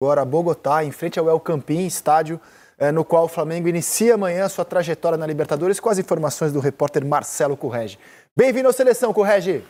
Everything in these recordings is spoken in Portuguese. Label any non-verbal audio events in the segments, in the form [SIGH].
agora a Bogotá, em frente ao El Campín, estádio é, no qual o Flamengo inicia amanhã sua trajetória na Libertadores, com as informações do repórter Marcelo Correge. Bem-vindo à seleção, Correge!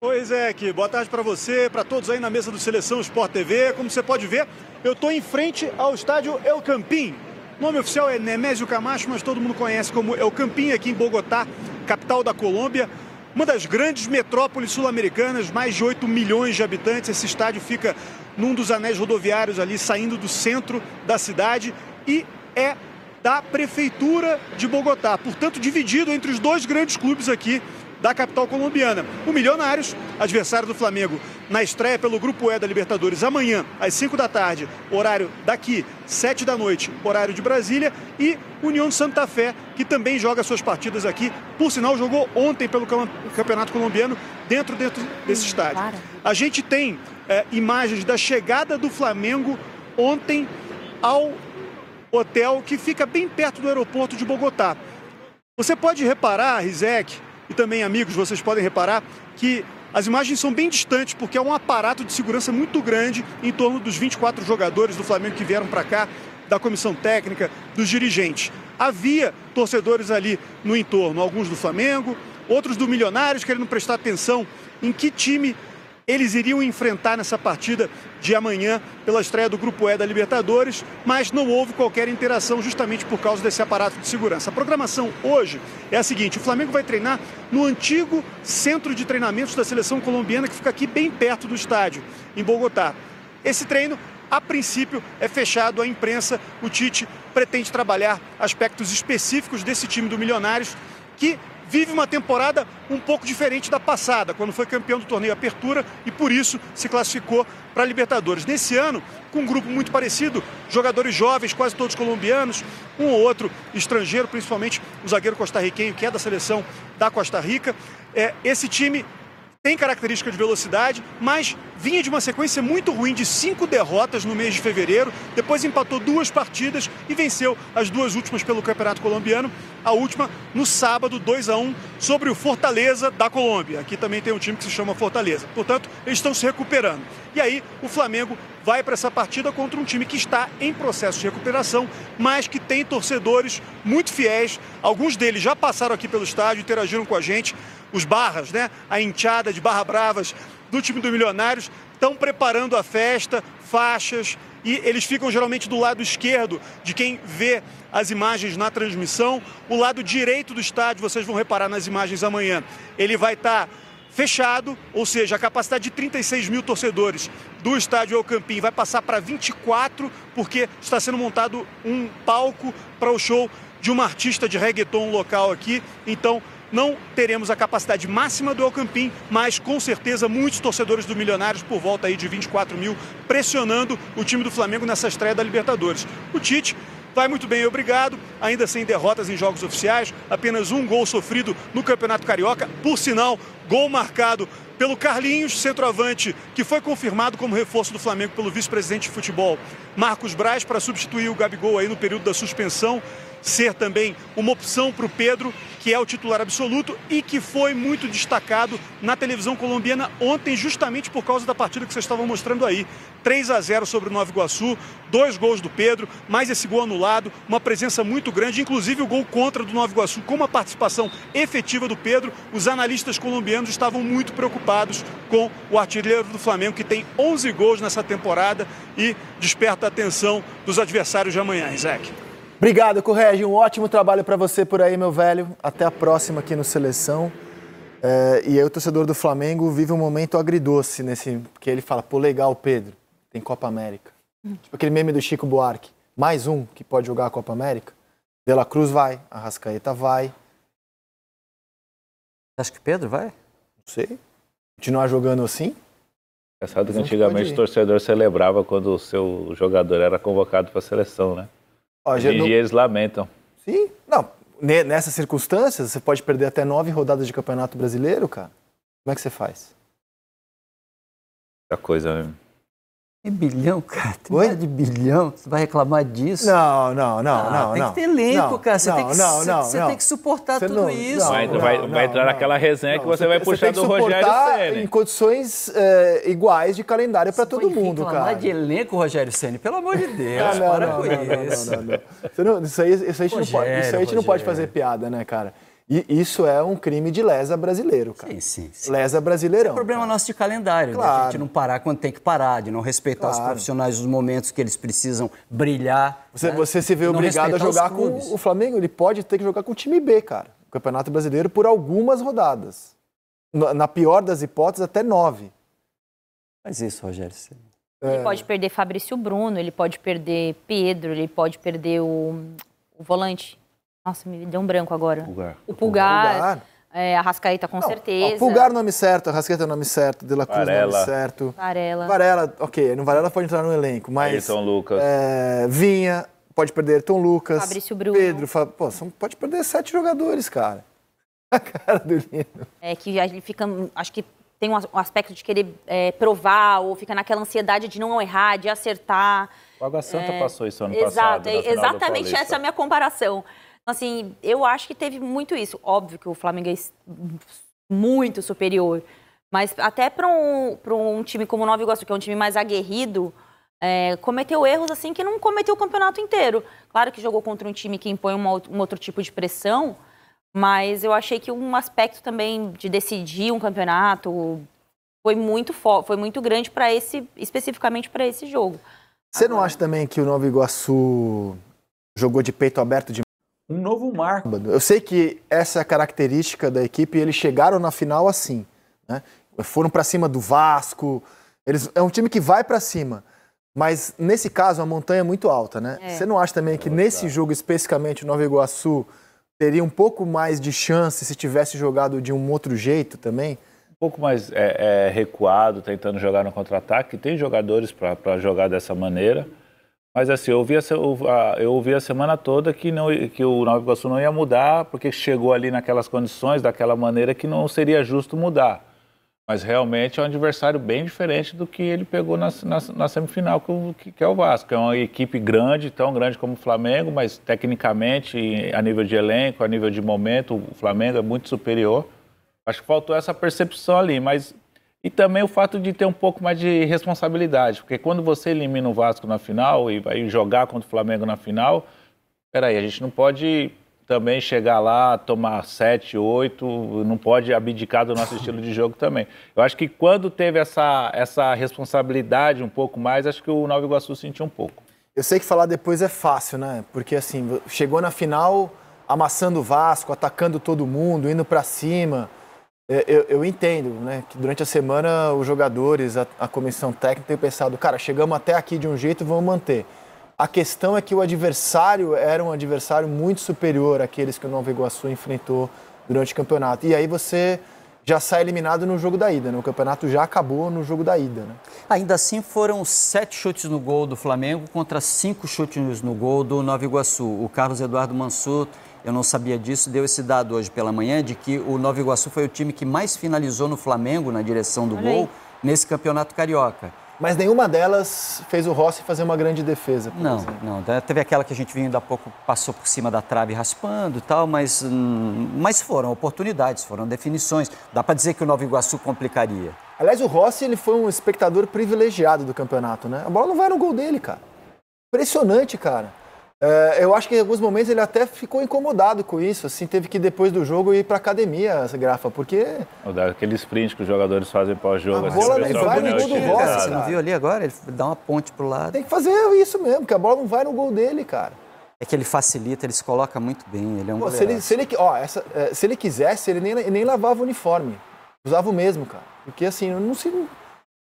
Pois é, que boa tarde para você, para todos aí na mesa do Seleção Sport TV. Como você pode ver, eu estou em frente ao estádio El Campín. O nome oficial é Nemésio Camacho, mas todo mundo conhece como El Campín, aqui em Bogotá, capital da Colômbia uma das grandes metrópoles sul-americanas, mais de 8 milhões de habitantes. Esse estádio fica num dos anéis rodoviários ali, saindo do centro da cidade e é da Prefeitura de Bogotá. Portanto, dividido entre os dois grandes clubes aqui da capital colombiana. O Milionários, adversário do Flamengo, na estreia pelo Grupo E da Libertadores amanhã, às 5 da tarde, horário daqui, 7 da noite, horário de Brasília, e União de Santa Fé, que também joga suas partidas aqui. Por sinal, jogou ontem pelo Campeonato Colombiano, dentro, dentro desse hum, estádio. Para. A gente tem é, imagens da chegada do Flamengo ontem ao hotel que fica bem perto do aeroporto de Bogotá. Você pode reparar, Rizek, e também amigos, vocês podem reparar que as imagens são bem distantes porque é um aparato de segurança muito grande em torno dos 24 jogadores do Flamengo que vieram para cá, da comissão técnica, dos dirigentes. Havia torcedores ali no entorno, alguns do Flamengo, outros do Milionários querendo prestar atenção em que time eles iriam enfrentar nessa partida de amanhã pela estreia do Grupo E da Libertadores, mas não houve qualquer interação justamente por causa desse aparato de segurança. A programação hoje é a seguinte: o Flamengo vai treinar no antigo centro de treinamentos da seleção colombiana, que fica aqui bem perto do estádio, em Bogotá. Esse treino a princípio, é fechado à imprensa. O Tite pretende trabalhar aspectos específicos desse time do Milionários, que vive uma temporada um pouco diferente da passada, quando foi campeão do torneio Apertura e por isso se classificou para a Libertadores. Nesse ano, com um grupo muito parecido, jogadores jovens, quase todos colombianos, um ou outro estrangeiro, principalmente o zagueiro costarriquenho, que é da seleção da Costa Rica. É, esse time tem característica de velocidade, mas vinha de uma sequência muito ruim de cinco derrotas no mês de fevereiro, depois empatou duas partidas e venceu as duas últimas pelo Campeonato Colombiano, a última no sábado, 2 a 1 sobre o Fortaleza da Colômbia. Aqui também tem um time que se chama Fortaleza. Portanto, eles estão se recuperando. E aí, o Flamengo vai para essa partida contra um time que está em processo de recuperação, mas que tem torcedores muito fiéis. Alguns deles já passaram aqui pelo estádio, interagiram com a gente. Os barras, né? A enteada de Barra Bravas do time do Milionários estão preparando a festa, faixas, e eles ficam geralmente do lado esquerdo de quem vê as imagens na transmissão. O lado direito do estádio, vocês vão reparar nas imagens amanhã, ele vai estar. Tá fechado, ou seja, a capacidade de 36 mil torcedores do estádio El Campín vai passar para 24, porque está sendo montado um palco para o show de uma artista de reggaeton local aqui. Então, não teremos a capacidade máxima do Alcampim, mas com certeza muitos torcedores do Milionários, por volta aí de 24 mil, pressionando o time do Flamengo nessa estreia da Libertadores. O Tite vai muito bem, obrigado. Ainda sem derrotas em jogos oficiais, apenas um gol sofrido no Campeonato Carioca. Por sinal, gol marcado pelo Carlinhos, centroavante, que foi confirmado como reforço do Flamengo pelo vice-presidente de futebol Marcos Braz para substituir o Gabigol aí no período da suspensão ser também uma opção para o Pedro, que é o titular absoluto e que foi muito destacado na televisão colombiana ontem, justamente por causa da partida que vocês estavam mostrando aí. 3 a 0 sobre o Nova Iguaçu, dois gols do Pedro, mais esse gol anulado, uma presença muito grande, inclusive o gol contra do Nova Iguaçu, com uma participação efetiva do Pedro. Os analistas colombianos estavam muito preocupados com o artilheiro do Flamengo, que tem 11 gols nessa temporada e desperta a atenção dos adversários de amanhã, Isaac. Obrigado, Correge. Um ótimo trabalho para você por aí, meu velho. Até a próxima aqui no Seleção. É, e aí o torcedor do Flamengo vive um momento agridoce nesse. Porque ele fala, pô, legal, Pedro, tem Copa América. Hum. Tipo aquele meme do Chico Buarque. Mais um que pode jogar a Copa América. De La Cruz vai, Arrascaeta vai. Acho que Pedro vai? Não sei. Continuar jogando assim? Engraçado que antigamente o torcedor celebrava quando o seu jogador era convocado para a seleção, né? e não... eles lamentam. Sim, não. Nessas circunstâncias, você pode perder até nove rodadas de campeonato brasileiro, cara. Como é que você faz? É coisa mesmo bilhão, cara. Oi? de bilhão. Você vai reclamar disso? Não, não, não, ah, não. Tem não, que ter elenco, não, cara. Você, não, tem, que, não, não, você tem que suportar tudo isso. vai, vai, vai entrar naquela resenha que você, você vai puxar você do Rogério Senna. Em condições é, iguais de calendário para todo mundo, cara. de elenco, Rogério Senna, pelo amor de Deus. Ah, não para com isso. Não, não, não, Isso aí, isso aí a gente não pode fazer piada, né, cara? E isso é um crime de lesa brasileiro, cara. Sim, sim. sim. Lesa brasileirão. É problema cara. nosso de calendário, claro. Né? A gente não parar quando tem que parar, de não respeitar claro. os profissionais nos momentos que eles precisam brilhar. Você, né? você se vê obrigado a jogar com o Flamengo, ele pode ter que jogar com o time B, cara. O Campeonato Brasileiro por algumas rodadas. Na pior das hipóteses, até nove. Mas isso, Rogério. Você... É. Ele pode perder Fabrício Bruno, ele pode perder Pedro, ele pode perder o, o volante nossa, me deu um branco agora. Pulgar. O Pulgar. Pulgar. É, a Rascaeta, com não, certeza. Pulgar, é nome certo, a Rascaeta, é nome certo, De La Cruz, é Varela. nome certo. Varela. Varela, ok, no Varela pode entrar no elenco, mas. Ayrton Lucas. É, Vinha, pode perder Tom Lucas. Fabrício Bruno. Pedro, fa... pô, são, pode perder sete jogadores, cara. [LAUGHS] A cara do Lino. É que ele fica, acho que tem um aspecto de querer é, provar, ou fica naquela ansiedade de não errar, de acertar. O Água Santa passou isso ano exato, passado. Exato, exatamente essa é a minha comparação. Então, assim, eu acho que teve muito isso. Óbvio que o Flamengo é muito superior. Mas até para um, um time como o Nova Iguaçu, que é um time mais aguerrido, é, cometeu erros assim que não cometeu o campeonato inteiro. Claro que jogou contra um time que impõe uma, um outro tipo de pressão, mas eu achei que um aspecto também de decidir um campeonato foi muito foi muito grande para esse especificamente para esse jogo. Você Agora... não acha também que o Nova Iguaçu jogou de peito aberto de um novo marco. Eu sei que essa é a característica da equipe, eles chegaram na final assim, né? Foram para cima do Vasco. Eles é um time que vai para cima. Mas nesse caso a montanha é muito alta, né? É. Você não acha também que é nesse jogo especificamente o Nova Iguaçu teria um pouco mais de chance se tivesse jogado de um outro jeito também? Um pouco mais é, é, recuado, tentando jogar no contra-ataque. Tem jogadores para jogar dessa maneira. Mas assim, eu ouvi, a, ah, eu ouvi a semana toda que, não, que o Nova Iguaçu não ia mudar, porque chegou ali naquelas condições, daquela maneira, que não seria justo mudar. Mas realmente é um adversário bem diferente do que ele pegou na, na, na semifinal, que, que, é o Vasco. É uma equipe grande, tão grande como o Flamengo, mas tecnicamente, a nível de elenco, a nível de momento, o Flamengo é muito superior. Acho que faltou essa percepção ali, mas e também o fato de ter um pouco mais de responsabilidade, porque quando você elimina o Vasco na final e vai jogar contra o Flamengo na final, peraí, a gente não pode também chegar lá, tomar 7, 8, não pode abdicar do nosso estilo de jogo também. Eu acho que quando teve essa, essa responsabilidade um pouco mais, acho que o Nova Iguaçu sentiu um pouco. Eu sei que falar depois é fácil, né? Porque assim, chegou na final amassando o Vasco, atacando todo mundo, indo para cima. É, eu, eu, entendo, né? Que durante a semana os jogadores, a, a comissão técnica tem pensado, cara, chegamos até aqui de um jeito, vamos manter. A questão é que o adversário era um adversário muito superior àqueles que o Nova Iguaçu enfrentou durante o campeonato. E aí você já sai eliminado no jogo da ida, né? O campeonato já acabou no jogo da ida, né? Ainda assim, foram sete chutes no gol do Flamengo contra cinco chutes no gol do Nova Iguaçu. O Carlos Eduardo Mansur eu não sabia disso, deu esse dado hoje pela manhã de que o Nova Iguaçu foi o time que mais finalizou no Flamengo na direção do gol nesse campeonato carioca. Mas nenhuma delas fez o Rossi fazer uma grande defesa. não, exemplo. não. Né, teve aquela que a gente ainda há pouco, passou por cima da trave raspando e tal, mas, hum, mas foram oportunidades, foram definições. Dá para dizer que o Nova Iguaçu complicaria. Aliás, o Rossi ele foi um espectador privilegiado do campeonato, né? A bola não vai no gol dele, cara. Impressionante, cara. É, eu acho que em alguns momentos ele até ficou incomodado com isso, assim, teve que depois do jogo ir para academia, Grafa, porque... Aquele sprint que os jogadores fazem pós-jogo. A assim, bola não vai no gol do Rossi. Você não viu ali agora? Ele dá uma ponte pro lado. Tem que fazer isso mesmo, que a bola não vai no gol dele, cara. É que ele facilita, ele se coloca muito bem, ele é um Pô, se ele, se ele, ó, essa, é, se ele quisesse, ele nem, nem lavava o uniforme. Usava o mesmo, cara. Porque assim, eu não sei,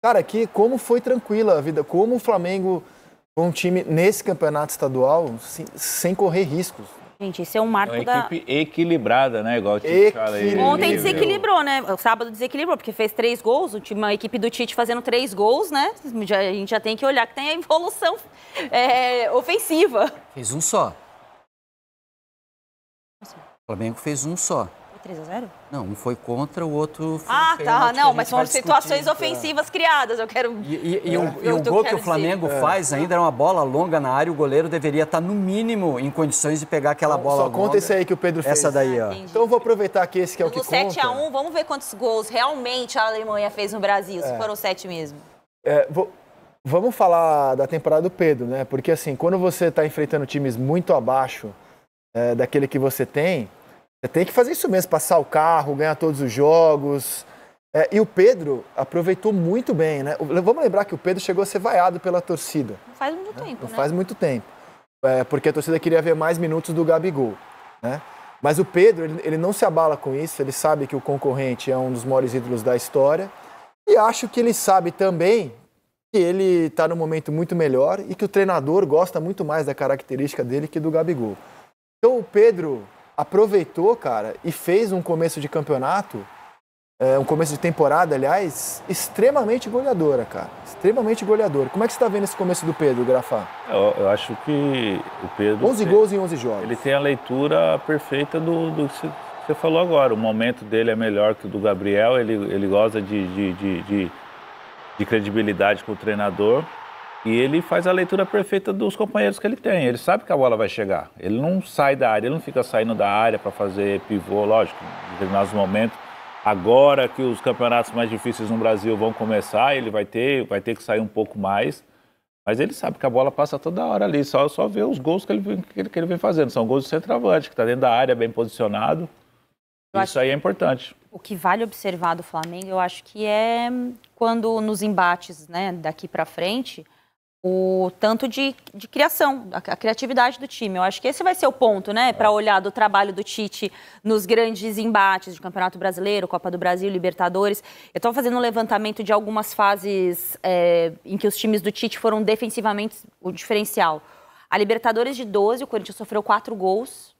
Cara, aqui como foi tranquila a vida, como o Flamengo um time nesse campeonato estadual sem, sem correr riscos. Gente, isso é um marco é da. equipe equilibrada, né? Igual o Tite fala aí. Ontem desequilibrou, né? O sábado desequilibrou, porque fez três gols. uma equipe do Tite fazendo três gols, né? a gente já tem que olhar que tem a evolução é, ofensiva. Fez um só. O Flamengo fez um só. 3 a 0 Não, um foi contra, o outro foi Ah, um tá. Não, mas foram situações é. ofensivas criadas. Eu quero. E, e, e, é. o, e o, gol que o Flamengo dizer. faz é. ainda era é uma bola longa na área. O goleiro deveria estar, tá no mínimo, em condições de pegar aquela bola só longa. Só conta esse aí que o Pedro fez. Essa daí, ó. Ah, então eu vou aproveitar que esse que é o que no conta. No 7x1, vamos ver quantos gols realmente a Alemanha fez no Brasil, se foram sete mesmo. É, vou... Vamos falar da temporada do Pedro, né? Porque assim, quando você está enfrentando times muito abaixo é, daquele que você tem, tem que fazer isso mesmo, passar o carro, ganhar todos os jogos. É, e o Pedro aproveitou muito bem, né? Vamos lembrar que o Pedro chegou a ser vaiado pela torcida. Não faz muito né? tempo, Não né? faz muito tempo. É, porque a torcida queria ver mais minutos do Gabigol, né? Mas o Pedro, ele, ele não se abala com isso, ele sabe que o concorrente é um dos maiores ídolos da história. E acho que ele sabe também que ele está num momento muito melhor e que o treinador gosta muito mais da característica dele que do Gabigol. Então o Pedro aproveitou, cara, e fez um começo de campeonato, é, um começo de temporada, aliás, extremamente goleadora, cara. Extremamente goleadora. Como é que você está vendo esse começo do Pedro, Grafá? Eu, eu, acho que o Pedro. 11 tem, gols em 11 jogos. Ele tem a leitura perfeita do, do que você falou agora. O momento dele é melhor que o do Gabriel, ele, ele goza de, de, de, de, de credibilidade com o treinador. E ele faz a leitura perfeita dos companheiros que ele tem. Ele sabe que a bola vai chegar. Ele não sai da área, ele não fica saindo da área para fazer pivô, lógico, em determinados momentos. Agora que os campeonatos mais difíceis no Brasil vão começar, ele vai ter, vai ter que sair um pouco mais. Mas ele sabe que a bola passa toda hora ali, só, só vê os gols que ele, que, ele, que ele vem fazendo. São gols de centroavante, que está dentro da área, bem posicionado. Eu Isso aí é importante. O que vale observar do Flamengo, eu acho que é quando nos embates né, daqui para frente, o tanto de, de criação, a, a, criatividade do time. Eu acho que esse vai ser o ponto, né, para é. olhar do trabalho do Tite nos grandes embates de Campeonato Brasileiro, Copa do Brasil, Libertadores. Eu estava fazendo um levantamento de algumas fases é, em que os times do Tite foram defensivamente o diferencial. A Libertadores de 12, o Corinthians sofreu quatro gols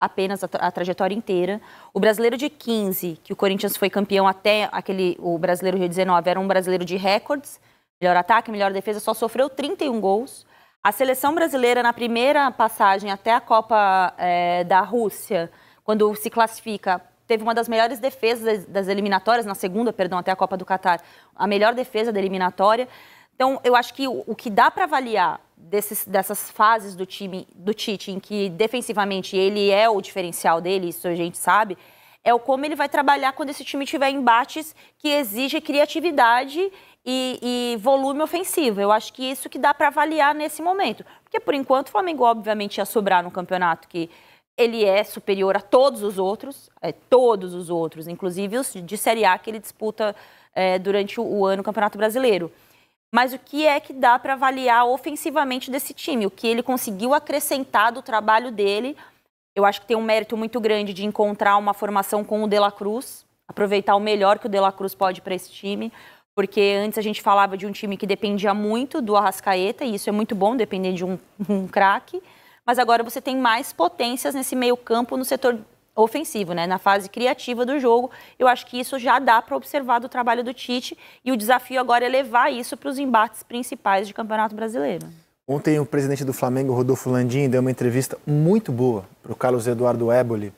apenas a, a, trajetória inteira. O brasileiro de 15, que o Corinthians foi campeão até aquele o brasileiro de 19, era um brasileiro de recordes melhor ataque, melhor defesa, só sofreu 31 gols. A seleção brasileira, na primeira passagem até a Copa é, da Rússia, quando se classifica, teve uma das melhores defesas das eliminatórias, na segunda, perdão, até a Copa do Catar, a melhor defesa da eliminatória. Então, eu acho que o, o que dá para avaliar desses, dessas fases do time do Tite, em que defensivamente ele é o diferencial dele, isso a gente sabe, é o como ele vai trabalhar quando esse time tiver embates que exige criatividade e, e, volume ofensivo. Eu acho que isso que dá para avaliar nesse momento. Porque, por enquanto, o Flamengo, obviamente, ia sobrar no campeonato que ele é superior a todos os outros, é, todos os outros, inclusive os de Série A que ele disputa é, durante o, o ano o Campeonato Brasileiro. Mas o que é que dá para avaliar ofensivamente desse time? O que ele conseguiu acrescentar do trabalho dele eu acho que tem um mérito muito grande de encontrar uma formação com o De La Cruz, aproveitar o melhor que o De La Cruz pode para esse time, porque antes a gente falava de um time que dependia muito do Arrascaeta, e isso é muito bom, depender de um, [LAUGHS] um craque, mas agora você tem mais potências nesse meio campo, no setor ofensivo, né? na fase criativa do jogo. Eu acho que isso já dá para observar do trabalho do Tite, e o desafio agora é levar isso para os embates principais de Campeonato Brasileiro. Ontem o presidente do Flamengo, Rodolfo Landim, deu uma entrevista muito boa para o Carlos Eduardo Éboli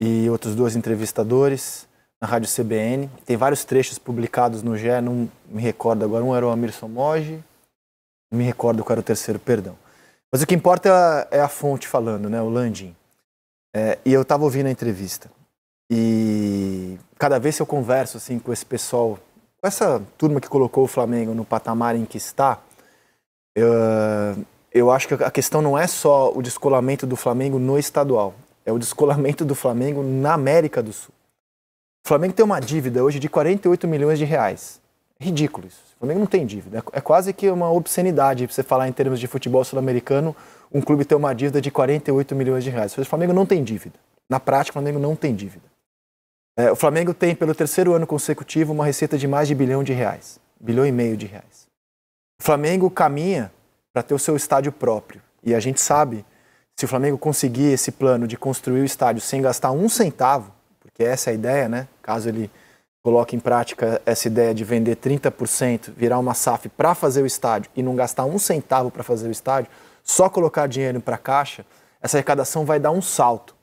e outros dois entrevistadores na rádio CBN. Tem vários trechos publicados no GE, não me recordo agora. Um era o Amir Somoge, não me recordo qual era o terceiro, perdão. Mas o que importa é a, é a fonte falando, né? O Landim. É, e eu estava ouvindo a entrevista. E cada vez que eu converso assim com esse pessoal, com essa turma que colocou o Flamengo no patamar em que está, eu, eu acho que a questão não é só o descolamento do Flamengo no estadual, é o descolamento do Flamengo na América do Sul. O Flamengo tem uma dívida hoje de 48 milhões de reais. Ridículo isso. O Flamengo não tem dívida. É, é quase que uma obscenidade você falar em termos de futebol sul-americano, um clube ter uma dívida de 48 milhões de reais. O Flamengo não tem dívida. Na prática, o Flamengo não tem dívida. É, o Flamengo tem, pelo terceiro ano consecutivo, uma receita de mais de bilhão de reais. Bilhão e meio de reais. O Flamengo caminha para ter o seu estádio próprio. E a gente sabe, se o Flamengo conseguir esse plano de construir o estádio sem gastar um centavo, porque essa é a ideia, né? Caso ele coloque em prática essa ideia de vender 30%, virar uma SAF para fazer o estádio e não gastar um centavo para fazer o estádio, só colocar dinheiro para a caixa, essa arrecadação vai dar um salto.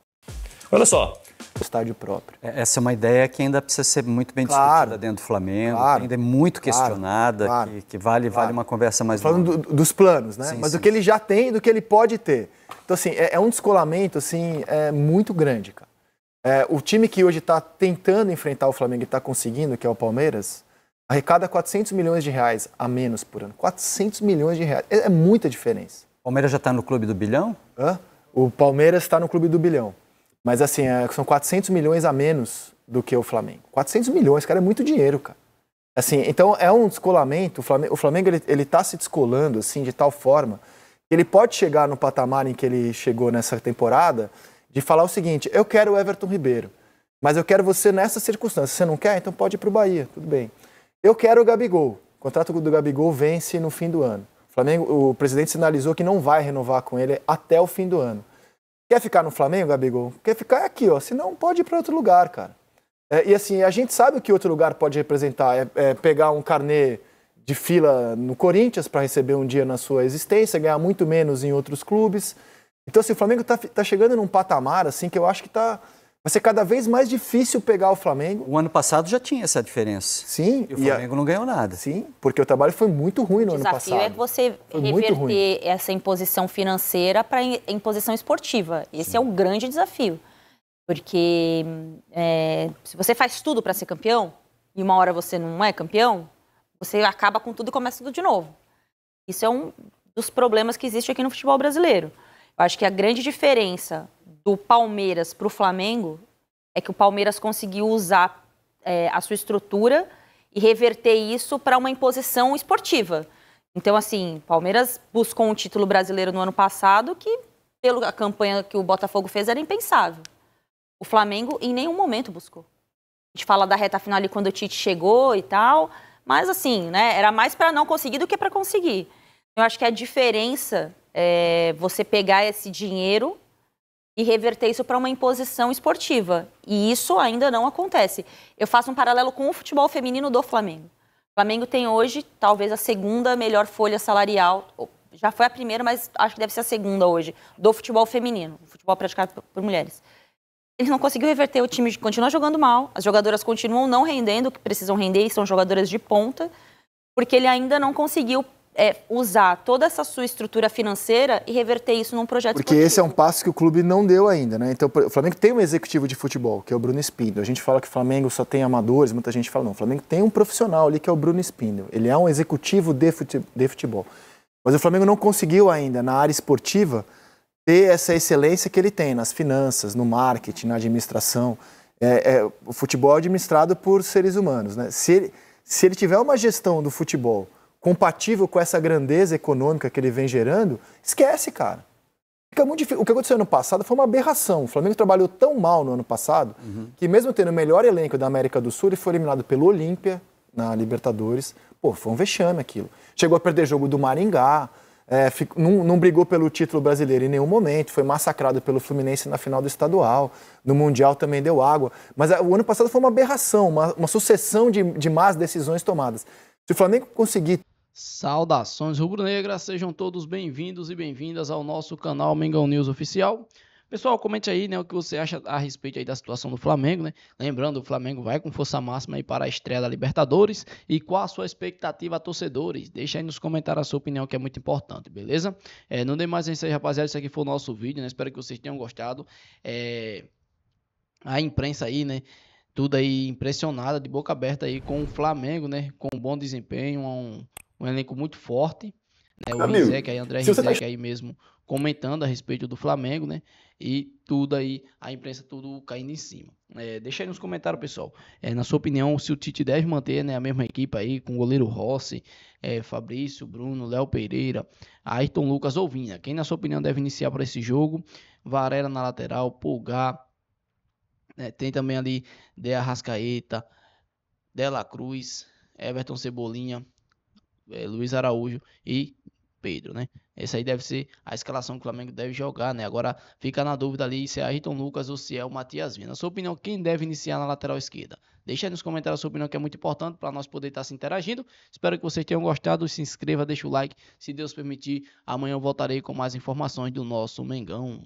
Olha só, estádio próprio. É, essa é uma ideia que ainda precisa ser muito bem claro, discutida dentro do Flamengo, claro, ainda é muito questionada, claro, que, que, vale, vale uma conversa mais Falando longa. Do, dos planos, né? Sim, Mas sim. do que ele já tem e do que ele pode ter. Então, assim, é, é um descolamento assim, é, muito grande, cara. É, o time que hoje está tentando enfrentar o Flamengo e está conseguindo, que é o Palmeiras, arrecada 400 milhões de reais a menos por ano. 400 milhões de reais. É, é muita diferença. O Palmeiras já está no clube do bilhão? Hã? O Palmeiras está no clube do bilhão. Mas assim, é, são 400 milhões a menos do que o Flamengo. 400 milhões, cara, é muito dinheiro, cara. Assim, então é um descolamento. O Flamengo, o Flamengo ele, ele tá se descolando assim de tal forma que ele pode chegar no patamar em que ele chegou nessa temporada de falar o seguinte: eu quero o Everton Ribeiro, mas eu quero você nessa circunstância. Você não quer? Então pode ir para o Bahia, tudo bem. Eu quero o Gabigol. O contrato do Gabigol vence no fim do ano. O, Flamengo, o presidente sinalizou que não vai renovar com ele até o fim do ano. Quer ficar no Flamengo, Gabigol? Quer ficar aqui, ó. Senão pode ir para outro lugar, cara. É, e assim, a gente sabe o que outro lugar pode representar. É, é pegar um carnê de fila no Corinthians para receber um dia na sua existência, ganhar muito menos em outros clubes. Então, assim, o Flamengo está tá chegando num patamar, assim, que eu acho que está Vai ser cada vez mais difícil pegar o Flamengo. O ano passado já tinha essa diferença. Sim. E o Flamengo e a... não ganhou nada. Sim, porque o trabalho foi muito ruim no ano passado. O desafio é você foi reverter essa imposição financeira para imposição esportiva. Esse Sim. é um grande desafio. Porque é, se você faz tudo para ser campeão, e uma hora você não é campeão, você acaba com tudo e começa tudo de novo. Isso é um dos problemas que existe aqui no futebol brasileiro. Eu acho que a grande diferença do Palmeiras para o Flamengo é que o Palmeiras conseguiu usar é, a sua estrutura e reverter isso para uma imposição esportiva. Então, assim, Palmeiras buscou um título brasileiro no ano passado que, pela campanha que o Botafogo fez, era impensável. O Flamengo em nenhum momento buscou. A gente fala da reta final ali quando o Tite chegou e tal, mas assim, né, era mais para não conseguir do que para conseguir. Eu acho que a diferença é, você pegar esse dinheiro e reverter isso para uma imposição esportiva. E isso ainda não acontece. Eu faço um paralelo com o futebol feminino do Flamengo. O Flamengo tem hoje talvez a segunda melhor folha salarial, já foi a primeira, mas acho que deve ser a segunda hoje, do futebol feminino, futebol praticado por mulheres. Ele não conseguiu reverter, o time continua jogando mal, as jogadoras continuam não rendendo que precisam render, são jogadoras de ponta, porque ele ainda não conseguiu é, usar toda essa sua estrutura financeira e reverter isso num projeto Porque esportivo. esse é um passo que o clube não deu ainda, né? Então, o Flamengo tem um executivo de futebol, que é o Bruno Espindo. A gente fala que o Flamengo só tem amadores, muita gente fala, não, o Flamengo tem um profissional ali que é o Bruno Espindo. Ele é um executivo de futebol. Mas o Flamengo não conseguiu ainda, na área esportiva, ter essa excelência que ele tem nas finanças, no marketing, na administração. É, é, o futebol é administrado por seres humanos, né? Se ele, se ele tiver uma gestão do futebol compatível com essa grandeza econômica que ele vem gerando, esquece, cara. Fica muito difícil. O que aconteceu ano passado foi uma aberração. O Flamengo trabalhou tão mal no ano passado uhum. que, mesmo tendo o melhor elenco da América do Sul, ele foi eliminado pelo Olímpia na Libertadores. Pô, foi um vexame aquilo. Chegou a perder jogo do Maringá, é, não, não, brigou pelo título brasileiro em nenhum momento, foi massacrado pelo Fluminense na final do estadual, no Mundial também deu água. Mas a, é, o ano passado foi uma aberração, uma, uma sucessão de, de más decisões tomadas. Se o Flamengo conseguir Saudações rubro-negras, sejam todos bem-vindos e bem-vindas ao nosso canal Mengão News Oficial. Pessoal, comente aí né, o que você acha a respeito aí da situação do Flamengo, né? Lembrando, o Flamengo vai com força máxima aí para a estreia da Libertadores. E qual a sua expectativa, torcedores? Deixa aí nos comentários a sua opinião, que é muito importante, beleza? É, não dê mais em aí, rapaziada. Esse aqui foi o nosso vídeo, né? Espero que vocês tenham gostado. É... A imprensa aí, né? Tudo aí impressionada, de boca aberta aí com o Flamengo, né? Com um bom desempenho, um, um elenco muito forte. Né? O Amigo, Rizek, aí, André tá Rizek tá... aí mesmo comentando a respeito do Flamengo, né? E tudo aí, a imprensa tudo caindo em cima. É, deixa aí nos comentários, pessoal. É, na sua opinião, se o Tite deve manter né, a mesma equipe aí, com o goleiro Rossi, é, Fabrício, Bruno, Léo Pereira, Ayrton Lucas ou Vinha. Quem, na sua opinião, deve iniciar para esse jogo? Varela na lateral, Pulgar. Né? tem também ali De Arrascaeta, Dela Cruz, Everton Cebolinha, é, Luiz Araújo e Pedro, né? Essa aí deve ser a escalação que o Flamengo deve jogar, né? Agora fica na dúvida ali se é Ayrton Lucas ou se é o Matias Vina. Na sua opinião, quem deve iniciar na lateral esquerda? Deixa aí nos comentários a sua opinião que é muito importante para nós poder estar tá se interagindo. Espero que vocês tenham gostado. Se inscreva, deixa o like. Se Deus permitir, amanhã eu voltarei com mais informações do nosso Mengão.